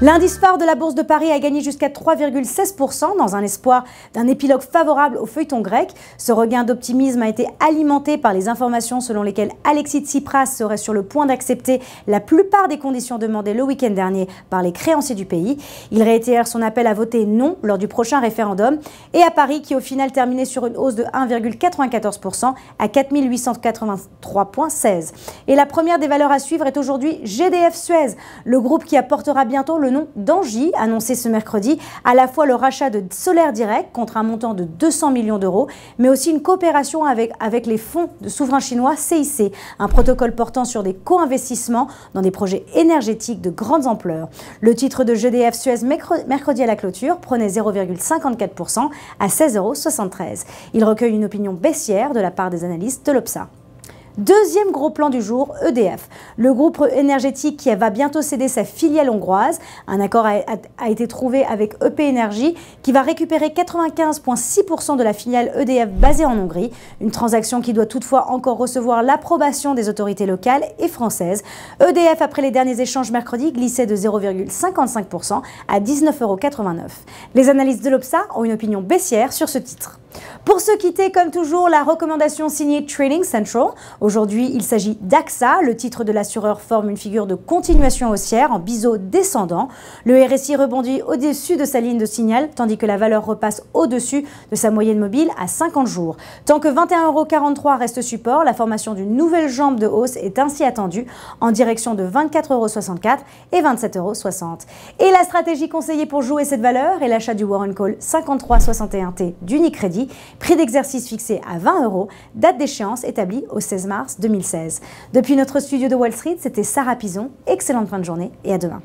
L'indice part de la Bourse de Paris a gagné jusqu'à 3,16% dans un espoir d'un épilogue favorable au feuilleton grec. Ce regain d'optimisme a été alimenté par les informations selon lesquelles Alexis Tsipras serait sur le point d'accepter la plupart des conditions demandées le week-end dernier par les créanciers du pays. Il réitère son appel à voter non lors du prochain référendum et à Paris qui au final terminait sur une hausse de 1,94% à 4883,16. Et la première des valeurs à suivre est aujourd'hui GDF Suez, le groupe qui apportera bientôt le le nom d'Angie, annoncé ce mercredi, à la fois le rachat de Solaire Direct contre un montant de 200 millions d'euros, mais aussi une coopération avec, avec les fonds de souverains chinois CIC, un protocole portant sur des co-investissements dans des projets énergétiques de grande ampleur. Le titre de GDF Suez mercredi à la clôture prenait 0,54% à 16,73 euros. Il recueille une opinion baissière de la part des analystes de l'OPSA. Deuxième gros plan du jour, EDF. Le groupe énergétique qui va bientôt céder sa filiale hongroise. Un accord a, été trouvé avec EP Energy qui va récupérer 95,6% de la filiale EDF basée en Hongrie. Une transaction qui doit toutefois encore recevoir l'approbation des autorités locales et françaises. EDF, après les derniers échanges mercredi, glissait de 0,55% à 19,89€. Les analystes de l'OPSA ont une opinion baissière sur ce titre. Pour se quitter, comme toujours, la recommandation signée Trading Central. Aujourd'hui, il s'agit d'AXA. Le titre de l'assureur forme une figure de continuation haussière en biseau descendant. Le RSI rebondit au-dessus de sa ligne de signal, tandis que la valeur repasse au-dessus de sa moyenne mobile à 50 jours. Tant que 21,43€ reste support, la formation d'une nouvelle jambe de hausse est ainsi attendue en direction de 24,64€ et 27,60€. Et la stratégie conseillée pour jouer cette valeur est l'achat du Warren Call 5361T d'Unicredit prix d'exercice fixé à 20 euros, date d'échéance établie au 16 mars 2016. Depuis notre studio de Wall Street, c'était Sarah Pison. Excellente fin de journée et à demain.